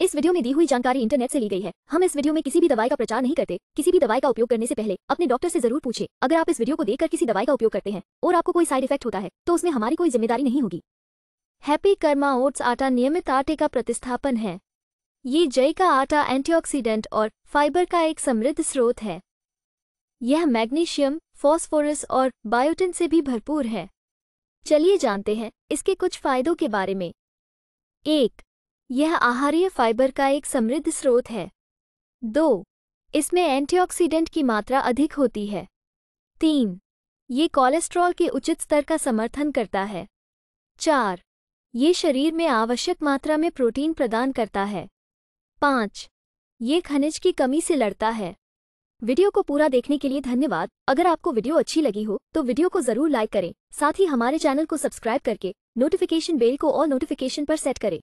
इस वीडियो में दी हुई जानकारी इंटरनेट से ली गई है हम इस वीडियो में किसी भी दवाई का प्रचार नहीं करते किसी भी दवाई का उपयोग करने से पहले अपने डॉक्टर से जरूर पूछे अगर आप इस वीडियो को देखकर किसी दवाई का उपयोग करते हैं और आपको कोई साइड इफेक्ट होता है तो उसमें हमारी कोई जिम्मेदारी नहीं होगी हैप्पी कर्मा ओट्स आटा नियमित आटे का प्रतिस्थापन है ये जय का आटा एंटीऑक्सीडेंट और फाइबर का एक समृद्ध स्रोत है यह मैग्नीशियम फॉस्फोरस और बायोटिन से भी भरपूर है चलिए जानते हैं इसके कुछ फायदों के बारे में एक यह आहार्य फाइबर का एक समृद्ध स्रोत है दो इसमें एंटीऑक्सीडेंट की मात्रा अधिक होती है तीन ये कोलेस्ट्रॉल के उचित स्तर का समर्थन करता है चार ये शरीर में आवश्यक मात्रा में प्रोटीन प्रदान करता है पाँच ये खनिज की कमी से लड़ता है वीडियो को पूरा देखने के लिए धन्यवाद अगर आपको वीडियो अच्छी लगी हो तो वीडियो को जरूर लाइक करें साथ ही हमारे चैनल को सब्सक्राइब करके नोटिफिकेशन बेल को ऑल नोटिफिकेशन पर सेट करें